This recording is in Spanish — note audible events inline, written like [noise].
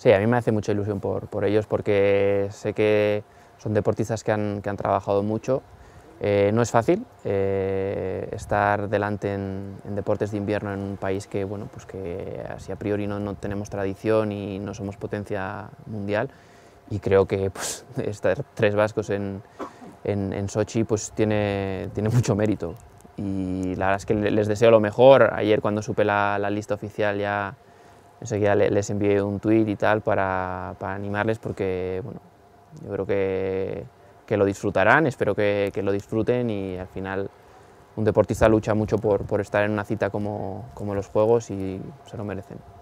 Sí, a mí me hace mucha ilusión por, por ellos porque sé que son deportistas que han, que han trabajado mucho. Eh, no es fácil eh, estar delante en, deportes de invierno en un país que, bueno, pues que así a priori no, no tenemos tradición y no somos potencia mundial. Y creo que pues, [laughs] estar tres vascos en, en, Sochi pues, tiene, tiene mucho mérito. Y la verdad es que les deseo lo mejor. Ayer cuando supe la, la lista oficial ya enseguida les envié un tweet y tal para, para animarles porque, bueno, yo creo que, que lo disfrutarán, espero que, que, lo disfruten y al final un deportista lucha mucho por, por estar en una cita como, como los Juegos y se lo merecen.